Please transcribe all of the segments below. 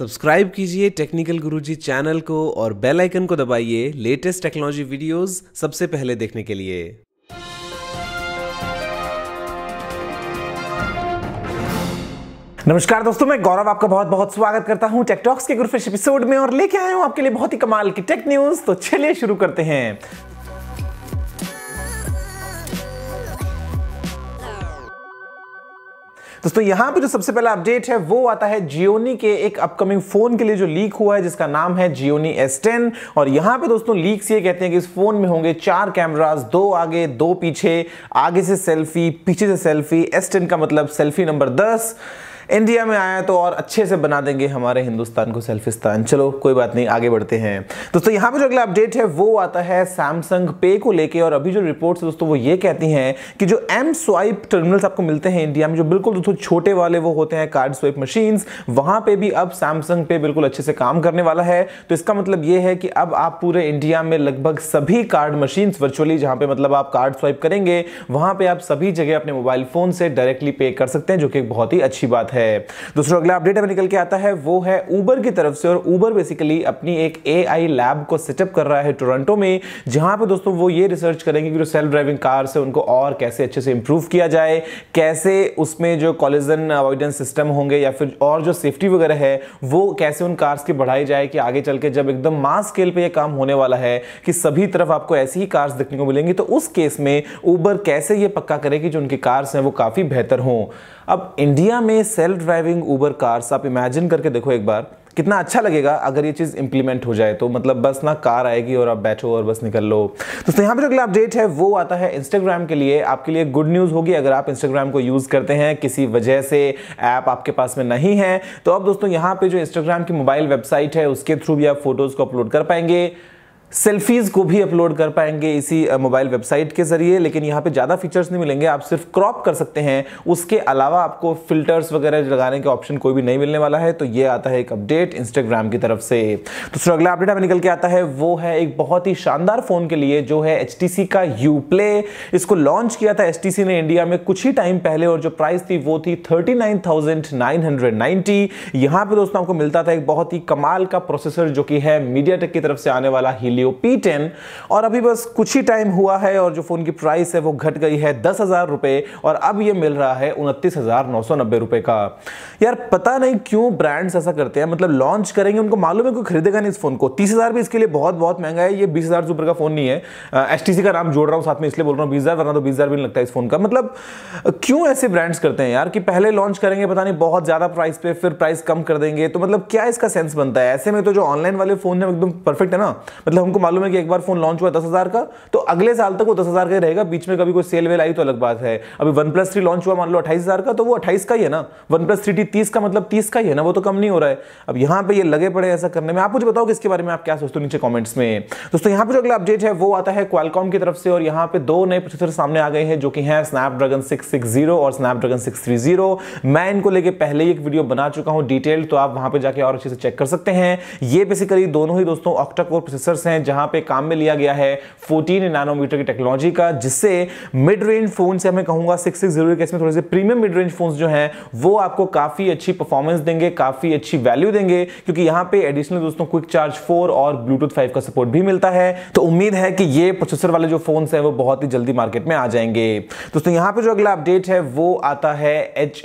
subscribe कीजिए technical गुरुजी channel को और बेल आइकन को दबाइए लेटेस्ट टेक्नोलॉजी वीडियोस सबसे पहले देखने के लिए नमस्कार दोस्तों मैं गौरव आपका बहुत बहुत स्वागत करता हूं टेकटॉक्स के ग्रुप एपिसोड में और लेके आया हूं आपके लिए बहुत ही कमाल की टेक न्यूज तो चलिए शुरू करते हैं दोस्तों यहां पे जो सबसे पहला अपडेट है वो आता है जियोनी के एक अपकमिंग फोन के लिए जो लीक हुआ है जिसका नाम है जियोनी S10 और यहां पे दोस्तों लीक ये कहते हैं कि इस फोन में होंगे चार कैमराज दो आगे दो पीछे आगे से सेल्फी पीछे से सेल्फी S10 का मतलब सेल्फी नंबर दस इंडिया में आया तो और अच्छे से बना देंगे हमारे हिंदुस्तान को सेल्फिस्तान चलो कोई बात नहीं आगे बढ़ते हैं दोस्तों यहाँ पर जो अगला अपडेट है वो आता है सैमसंग पे को लेकर और अभी जो है दोस्तों वो ये कहती हैं कि जो एम स्वाइप टर्मिनल्स आपको मिलते हैं इंडिया में जो बिल्कुल दोस्तों छोटे वाले वो होते हैं कार्ड स्वाइप मशीन वहां पर भी अब सैमसंग पे बिल्कुल अच्छे से काम करने वाला है तो इसका मतलब ये है कि अब आप पूरे इंडिया में लगभग सभी कार्ड मशीन्स वर्चुअली जहाँ पे मतलब आप कार्ड स्वाइप करेंगे वहां पे आप सभी जगह अपने मोबाइल फोन से डायरेक्टली पे कर सकते हैं जो कि बहुत ही अच्छी बात है है दूसरा अगला अपडेट हमें निकल के आता है वो है ऊबर की तरफ से और ऊबर बेसिकली अपनी एक ए लैब को सेटअप कर रहा है टोरंटो में जहां पर दोस्तों वो ये रिसर्च करेंगे कि जो सेल्फ ड्राइविंग कार से उनको और कैसे अच्छे से इंप्रूव किया जाए कैसे उसमें जो कॉलेजन अवॉइडेंस सिस्टम होंगे या फिर और जो सेफ्टी वगैरह है वो कैसे उन कार्स की बढ़ाई जाए कि आगे चल के जब एकदम मास स्केल पे ये काम होने वाला है कि सभी तरफ आपको ऐसी ही कार्स देखने को मिलेंगी तो उस केस में ऊबर कैसे ये पक्का करे कि जो उनकी कार्स हैं वो काफ़ी बेहतर हों अब इंडिया में सेल्फ ड्राइविंग ऊबर कार्स आप इमेजिन करके देखो एक बार कितना अच्छा लगेगा अगर ये चीज़ इंप्लीमेंट हो जाए तो मतलब बस ना कार आएगी और आप बैठो और बस निकल लो तो यहाँ पर जो अगला अपडेट है वो आता है इंस्टाग्राम के लिए आपके लिए गुड न्यूज़ होगी अगर आप इंस्टाग्राम को यूज़ करते हैं किसी वजह से ऐप आपके पास में नहीं है तो अब दोस्तों यहां पर जो इंस्टाग्राम की मोबाइल वेबसाइट है उसके थ्रू भी आप फोटोज़ को अपलोड कर पाएंगे सेल्फीज को भी अपलोड कर पाएंगे इसी मोबाइल वेबसाइट के जरिए लेकिन यहाँ पे ज़्यादा फीचर्स नहीं मिलेंगे आप सिर्फ क्रॉप कर सकते हैं उसके अलावा आपको फिल्टर्स वगैरह लगाने के ऑप्शन कोई भी नहीं मिलने वाला है तो ये आता है एक अपडेट इंस्टाग्राम की तरफ से तो सर अगला अपडेट हमें निकल के आता है वो है एक बहुत ही शानदार फ़ोन के लिए जो है एच का यू प्ले इसको लॉन्च किया था एच ने इंडिया में कुछ ही टाइम पहले और जो प्राइस थी वो थी थर्टी नाइन थाउजेंड दोस्तों आपको मिलता था एक बहुत ही कमाल का प्रोसेसर जो कि है मीडिया की तरफ से आने वाला ही लीओ पी टेन और अभी बस कुछ ही टाइम हुआ है और जो फ़ोन की प्राइस है वो घट गई है दस हज़ार रुपए और अब ये मिल रहा है उनतीस हज़ार नौ सौ नब्बे रुपए का यार पता नहीं क्यों ब्रांड्स ऐसा करते हैं मतलब लॉन्च करेंगे उनको मालूम है कोई खरीदेगा नहीं इस फ़ोन को तीस हज़ार भी इसके लिए बहुत बहुत महंगा है ये बीस हज़ार ऊपर का फ़ोन नहीं है एच uh, का नाम जोड़ रहा हूँ साथ में इसलिए बोल रहा हूँ बीस हज़ार वरना तो बीस हज़ार भी नहीं लगता इस फ़ोन का मतलब क्यों ऐसे ब्रांड्स करते हैं यार कि पहले लॉन्च करेंगे पता नहीं बहुत ज़्यादा प्राइस पे फिर प्राइस कम कर देंगे तो मतलब क्या इसका सेंस बनता है ऐसे में तो जो ऑनलाइन वाले फ़ोन है एकदम परफेक्ट है ना मतलब उनको मालूम है कि एक बार फोन लॉन्च हुआ दस हजार का तो अगले साल तक वो दस हजार का ही रहेगा बीच में कभी कोई सेल वेल आई तो अलग बात है अभी वन प्लस थ्री लॉन्च हुआ मान लो अट्ठाईस हजार का तो वो अट्ठाईस का ही है ना वन प्लस थ्री टी तीस का मतलब तीस का ही है ना वो तो कम नहीं हो रहा है अब यहां पर ये लगे पड़े ऐसा करने में आप मुझे बताओ कि इसके बारे में आप क्या सोचते हो नीचे कॉमेंट्स में दोस्तों यहाँ पर जो अगला अपडेट है वो आता है क्वालकॉम की तरफ से और यहाँ पे दो नए प्रोसेसर सामने आ गए हैं जो कि हैं स्नैप सिक्स और स्नैप सिक्स मैं इनको लेके पहले ही एक वीडियो बना चुका हूँ डिटेल तो आप वहां पर जाके और अच्छे से चेक कर सकते हैं ये बेसिकली दोनों ही दोस्तों ऑक्टा कोर प्रोसेसर्स हैं हैं जहां पे काम में लिया गया है 14 नैनोमीटर की टेक्नोलॉजी का जिससे मिड रेंज फोन से मैं कहूंगा सिक्स सिक्स जीरो केस में थोड़े से प्रीमियम मिड रेंज फोन जो हैं वो आपको काफी अच्छी परफॉर्मेंस देंगे काफी अच्छी वैल्यू देंगे क्योंकि यहां पर एडिशनल दोस्तों क्विक चार्ज फोर और ब्लूटूथ फाइव का सपोर्ट भी मिलता है तो उम्मीद है कि ये प्रोसेसर वाले जो फोन है वो बहुत ही जल्दी मार्केट में आ जाएंगे दोस्तों यहां पर जो अगला अपडेट है वो आता है एच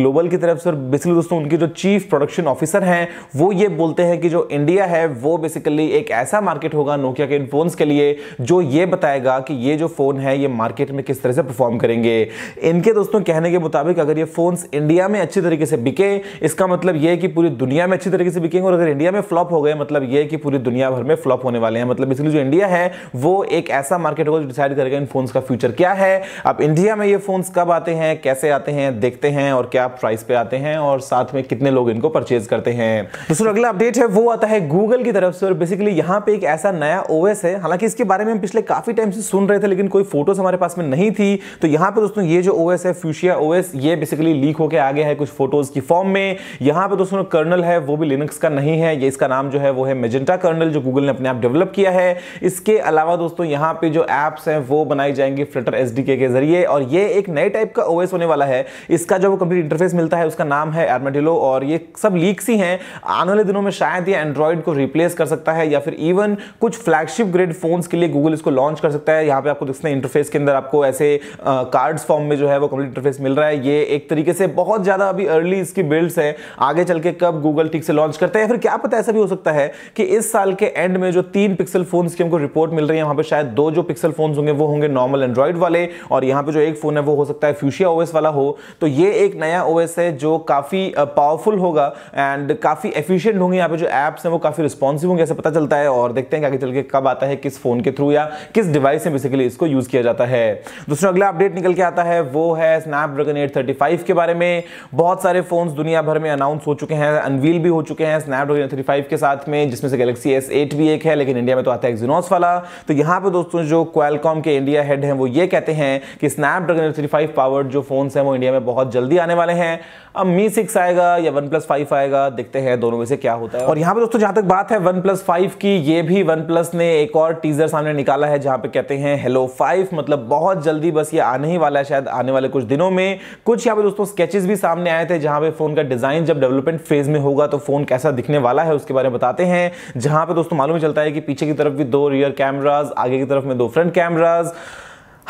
ग्लोबल की तरफ से बेसिकली दोस्तों उनकी जो चीफ प्रोडक्शन ऑफिसर हैं वो ये बोलते हैं कि जो इंडिया है वो बेसिकली एक ऐसा मार्केट मार्केट होगा नोकिया के इन फोन्स के लिए जो ये बताएगा कि ये जो फ़ोन है ये मार्केट में किस तरह से परफॉर्म करेंगे इनके दोस्तों कहने के मुताबिक अगर ये फ़ोन्स इंडिया में अच्छी तरीके से बिके इसका मतलब ये है कि पूरी दुनिया में अच्छी तरीके से बिकेंगे और अगर इंडिया में फ्लॉप हो गए मतलब ये कि पूरी दुनिया भर में फ्लॉप होने वाले हैं मतलब इसलिए जो इंडिया है वो एक ऐसा मार्केट होगा जो डिसाइड करेगा इन फ़ोन्स का फ्यूचर क्या है अब इंडिया में ये फ़ोन्स कब आते हैं कैसे आते हैं देखते हैं और क्या प्राइस पे आते हैं और साथ में कितने लोग इनको परचेज करते हैं दोस्तों अगला अपडेट है वो आता है गूगल की तरफ से और बेसिकली यहाँ पे एक ऐसा नया ओएस है हालांकि इसके बारे में हम पिछले काफ़ी टाइम से सुन रहे थे लेकिन कोई फोटोज हमारे पास में नहीं थी तो यहाँ पर दोस्तों ये जो ओएस है फ्यूशिया ओएस ये बेसिकली लीक होकर आ गया है कुछ फोटोज की फॉर्म में यहाँ पर दोस्तों कर्नल है वो भी लिनक्स का नहीं है ये इसका नाम जो है वो है मेजेंटा कर्नल जो गूगल ने अपने आप डेवलप किया है इसके अलावा दोस्तों यहाँ पे जो एप्स हैं वो बनाई जाएंगी फ्लटर एस के जरिए और ये एक नए टाइप का ओएस होने वाला है इसका जो कंप्लीट इंटरफेस मिलता है उसका नाम है आर्मेडिलो और ये सब लीक्स ही हैं आने वाले दिनों में शायद ये एंड्रॉइड को रिप्लेस कर सकता है या फिर इवन कुछ फ्लैगशिप ग्रेड फोन्स के लिए गूगल इसको लॉन्च कर सकता है यहाँ पे आपको देखते हैं इंटरफेस के अंदर आपको ऐसे कार्ड्स फॉर्म में जो है वो कंप्लीट इंटरफेस मिल रहा है ये एक तरीके से बहुत ज़्यादा अभी अर्ली इसकी बिल्ड्स है आगे चल के कब गूगल ठीक से लॉन्च करते हैं फिर क्या पता ऐसा भी हो सकता है कि इस साल के एंड में जो तीन पिक्सल फोन की हमको रिपोर्ट मिल रही है वहाँ पर शायद दो जो पिक्सल फोन होंगे वो होंगे नॉर्मल एंड्रॉइड वाले और यहाँ पर जो एक फोन है वो हो सकता है फ्यूशिया ओएस वाला हो तो ये एक नया ओ है जो काफ़ी पावरफुल होगा एंड काफ़ी एफिशियंट होंगे यहाँ पे जो एप्स हैं वो काफ़ी रिस्पॉन्सिव होंगे ऐसे पता चलता है और देखते देखते हैं आगे चल के कब आता है किस फोन के थ्रू या किस डिवाइस में बेसिकली इसको यूज किया जाता है दोस्तों अगला अपडेट निकल के आता है वो है स्नैपड्रैगन 835 के बारे में बहुत सारे फोन दुनिया भर में अनाउंस हो चुके हैं अनवील भी हो चुके हैं स्नैपड्रैगन 835 के साथ में जिसमें से गैलेक्सी एस भी एक है लेकिन इंडिया में तो आता है एक्जीनोस वाला तो यहाँ पे दोस्तों जो क्वालकॉम के इंडिया हेड हैं वो ये कहते हैं कि स्नैपड्रैगन 835 पावर्ड जो फोन हैं वो इंडिया में बहुत जल्दी आने वाले हैं अब मी सिक्स आएगा या वन प्लस फाइव आएगा देखते हैं दोनों में से क्या होता है और यहाँ पर दोस्तों जहाँ तक बात है वन प्लस की ये भी ही वन प्लस ने एक और टीज़र सामने निकाला है जहां पे कहते हैं हेलो फाइव मतलब बहुत जल्दी बस ये आने ही वाला है शायद आने वाले कुछ दिनों में कुछ यहाँ पे दोस्तों स्केचेस भी सामने आए थे जहां पे फ़ोन का डिज़ाइन जब डेवलपमेंट फेज़ में होगा तो फ़ोन कैसा दिखने वाला है उसके बारे में बताते हैं जहां पर दोस्तों मालूम चलता है कि पीछे की तरफ भी दो रियर कैमराज आगे की तरफ में दो फ्रंट कैमराज़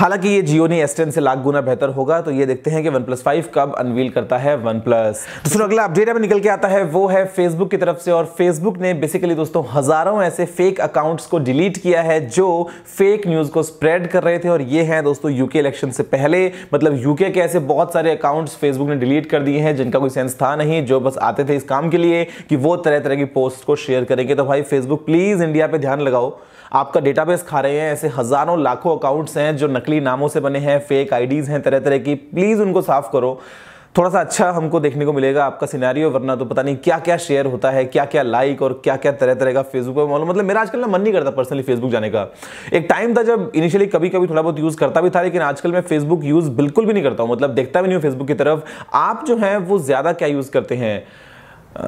हालांकि ये जियो ने एस से लाख गुना बेहतर होगा तो ये देखते हैं कि वन प्लस फाइव कब अनवील करता है वन प्लस दोस्तों अगला अपडेट अभी निकल के आता है वो है फेसबुक की तरफ से और फेसबुक ने बेसिकली दोस्तों हजारों ऐसे फेक अकाउंट्स को डिलीट किया है जो फेक न्यूज को स्प्रेड कर रहे थे और ये है दोस्तों यूके इलेक्शन से पहले मतलब यूके के ऐसे बहुत सारे अकाउंट्स फेसबुक ने डिलीट कर दिए हैं जिनका कोई सेंस था नहीं जो बस आते थे इस काम के लिए कि वो तरह तरह की पोस्ट को शेयर करेंगे तो भाई फेसबुक प्लीज इंडिया पे ध्यान लगाओ आपका डेटाबेस खा रहे हैं ऐसे हजारों लाखों अकाउंट्स हैं जो नकली नकली नामों से बने हैं फेक आईडीज़ हैं तरह तरह की प्लीज़ उनको साफ़ करो थोड़ा सा अच्छा हमको देखने को मिलेगा आपका सिनेरियो वरना तो पता नहीं क्या क्या शेयर होता है क्या क्या लाइक और क्या क्या तरह तरह का फेसबुक पर मालूम मतलब मेरा आजकल ना मन नहीं करता पर्सनली फेसबुक जाने का एक टाइम था जब इनिशियली कभी कभी थोड़ा बहुत यूज़ करता भी था लेकिन आजकल मैं फेसबुक यूज़ बिल्कुल भी नहीं करता हूँ मतलब देखता भी नहीं हूँ फेसबुक की तरफ आप जो है वो ज़्यादा क्या यूज़ करते हैं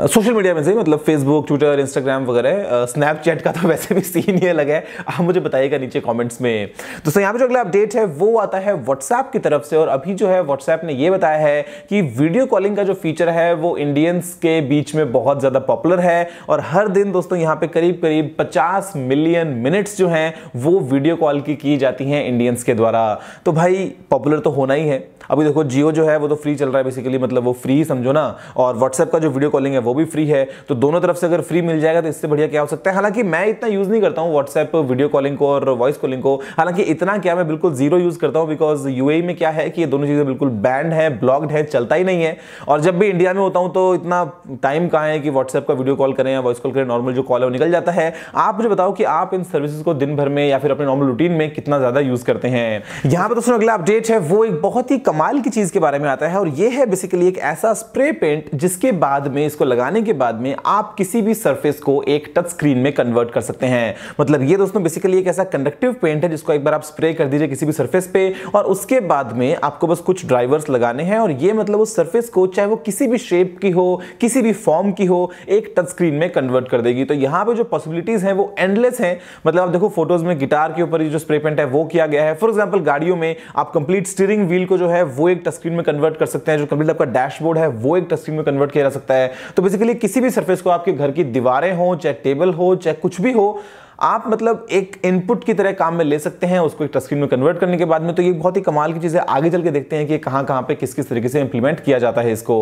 सोशल मीडिया में से मतलब फेसबुक ट्विटर इंस्टाग्राम वगैरह स्नैपचैट का तो वैसे भी सीन ये लगा है आप मुझे बताइएगा नीचे कमेंट्स में तो सर यहाँ पे जो अगला अपडेट है वो आता है व्हाट्सएप की तरफ से और अभी जो है व्हाट्सएप ने ये बताया है कि वीडियो कॉलिंग का जो फीचर है वो इंडियंस के बीच में बहुत ज़्यादा पॉपुलर है और हर दिन दोस्तों यहाँ पर करीब करीब पचास मिलियन मिनट्स जो हैं वो वीडियो कॉल की की जाती हैं इंडियंस के द्वारा तो भाई पॉपुलर तो होना ही है अभी देखो जियो जो है वो तो फ्री चल रहा है बेसिकली मतलब वो फ्री समझो ना और व्हाट्सएप का जो वीडियो कॉलिंग रिकॉर्डिंग है वो भी फ्री है तो दोनों तरफ से अगर फ्री मिल जाएगा तो इससे बढ़िया क्या हो सकता है हालांकि मैं इतना यूज़ नहीं करता हूँ व्हाट्सएप वीडियो कॉलिंग को और वॉइस कॉलिंग को हालांकि इतना क्या मैं बिल्कुल जीरो यूज़ करता हूँ बिकॉज यू e में क्या है कि ये दोनों चीज़ें बिल्कुल बैंड है ब्लॉक्ड है चलता ही नहीं है और जब भी इंडिया में होता हूँ तो इतना टाइम कहाँ है कि व्हाट्सएप का वीडियो कॉल करें या वॉइस कॉल करें नॉर्मल जो कॉल है वो निकल जाता है आप मुझे बताओ कि आप इन सर्विसेज को दिन भर में या फिर अपने नॉर्मल रूटीन में कितना ज़्यादा यूज़ करते हैं यहाँ पर दोस्तों अगला अपडेट है वो एक बहुत ही कमाल की चीज़ के बारे में आता है और ये है बेसिकली एक ऐसा स्प्रे पेंट जिसके बाद में इसको को लगाने के बाद में आप किसी भी सरफेस को एक टच स्क्रीन में कन्वर्ट कर सकते हैं मतलब ये दोस्तों बेसिकली एक ऐसा कंडक्टिव पेंट है जिसको एक बार आप स्प्रे कर दीजिए किसी भी सर्फेस पे और उसके बाद में आपको बस कुछ ड्राइवर्स लगाने हैं और ये मतलब उस सर्फेस को चाहे वो किसी भी शेप की हो किसी भी फॉर्म की हो एक टच स्क्रीन में कन्वर्ट कर देगी तो यहाँ पर जो पॉसिबिलिटीज हैं वो एंडलेस हैं मतलब आप देखो फोटोज में गिटार के ऊपर जो स्प्रे पेंट है वो किया गया है फॉर एग्जाम्पल गाड़ियों में आप कंप्लीट स्टीयरिंग व्हील को जो है वो एक टच स्क्रीन में कन्वर्ट कर सकते हैं जो कंप्लीट आपका डैशबोर्ड है वो एक टच स्क्रीन में कन्वर्ट किया जा सकता है तो बेसिकली किसी भी सर्फेस को आपके घर की दीवारें हो चाहे टेबल हो चाहे कुछ भी हो आप मतलब एक इनपुट की तरह काम में ले सकते हैं उसको एक टस्क्रीन में कन्वर्ट करने के बाद में तो ये बहुत ही कमाल की चीज़ है आगे चल के देखते हैं कि कहां कहाँ पे किस किस तरीके से इंप्लीमेंट किया जाता है इसको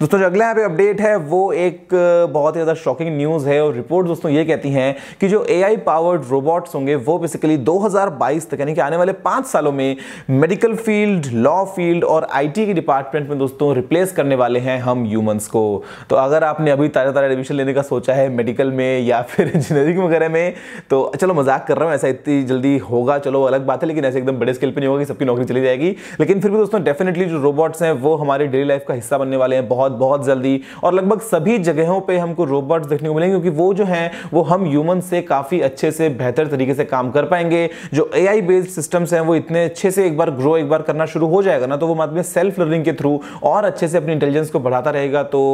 दोस्तों जो अगला यहाँ पे अपडेट है वो एक बहुत ही ज़्यादा शॉकिंग न्यूज़ है और रिपोर्ट दोस्तों ये कहती है कि जो ए पावर्ड रोबोट्स होंगे वो बेसिकली दो तक यानी कि आने वाले पांच सालों में मेडिकल फील्ड लॉ फील्ड और आई के डिपार्टमेंट में दोस्तों रिप्लेस करने वाले हैं हम ह्यूमन्स को तो अगर आपने अभी ताज़ा ताज़ा एडमिशन लेने का सोचा है मेडिकल में या फिर इंजीनियरिंग वगैरह में तो चलो मजाक कर रहा हूँ ऐसा इतनी जल्दी होगा चलो अलग बात है लेकिन ऐसे एकदम बड़े स्केल पर नहीं होगा कि सबकी नौकरी चली जाएगी लेकिन फिर भी दोस्तों डेफिनेटली जो रोबोट्स हैं वो हमारे डेली लाइफ का हिस्सा बनने वाले हैं बहुत बहुत जल्दी और लगभग सभी जगहों पर हमको रोबोट्स देखने को मिलेंगे क्योंकि वो जो है वो हम ह्यूमन से काफ़ी अच्छे से बेहतर तरीके से काम कर पाएंगे जो ए बेस्ड सिस्टम्स हैं वो इतने अच्छे से एक बार ग्रो एक बार करना शुरू हो जाएगा ना तो वो मतलब सेल्फ लर्निंग के थ्रू और अच्छे से अपनी इंटेलिजेंस को बढ़ाता रहेगा तो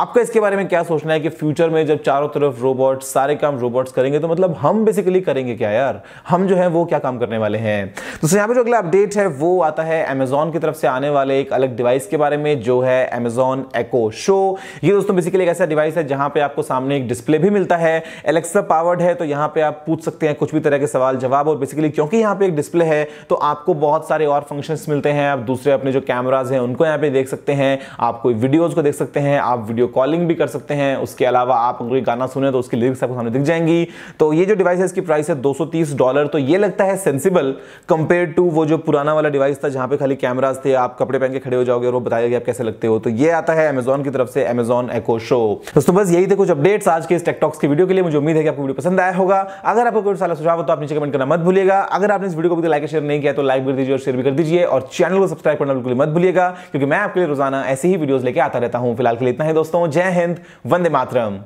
आपका इसके बारे में क्या सोचना है कि फ्यूचर में जब चारों तरफ रोबोट्स सारे काम रोबोट्स करेंगे तो मतलब मतलब हम बेसिकली करेंगे क्या यार हम जो है वो क्या काम करने वाले हैं तो यहाँ पे जो अगला अपडेट है वो आता है अमेजोन की तरफ से आने वाले एक अलग डिवाइस के बारे में जो है अमेजोन एको शो ये दोस्तों बेसिकली एक ऐसा डिवाइस है जहां पे आपको सामने एक डिस्प्ले भी मिलता है एलेक्सा पावर्ड है तो यहाँ पे आप पूछ सकते हैं कुछ भी तरह के सवाल जवाब और बेसिकली क्योंकि यहाँ पे एक डिस्प्ले है तो आपको बहुत सारे और फंक्शन मिलते हैं आप दूसरे अपने जो कैमराज हैं उनको यहाँ पे देख सकते हैं आप कोई वीडियोज को देख सकते हैं आप वीडियो कॉलिंग भी कर सकते हैं उसके अलावा आप कोई गाना सुने तो उसकी लिरिक्स आपको सामने दिख जाएंगी तो ये ये जो डिवाइस है इसकी प्राइस है 230 डॉलर तो ये लगता है सेंसिबल कंपेयर टू वो जो पुराना वाला डिवाइस था जहां पे खाली कैमराज थे आप कपड़े पहन के खड़े हो जाओगे और वो बताया कि आप कैसे लगते हो तो ये आता है अमेजोन की तरफ से अमेजोन एको शो दोस्तों बस यही थे कुछ अपडेट्स आज के इस टेकटॉक्स की वीडियो के लिए मुझे उम्मीद है कि आपको वीडियो पसंद आया होगा अगर आपको कोई सारा सुझाव हो तो आप नीचे कमेंट करना मत भूलिएगा अगर आपने इस वीडियो को लाइक शेयर नहीं किया तो लाइक भी दीजिए और शेयर भी कर दीजिए और चैनल को सब्सक्राइब करना बिल्कुल मत भूलिएगा क्योंकि मैं आपके लिए रोजाना ऐसी ही वीडियो लेकर आता रहता हूँ फिलहाल के लिए इतना है दोस्तों जय हिंद वंदे मातरम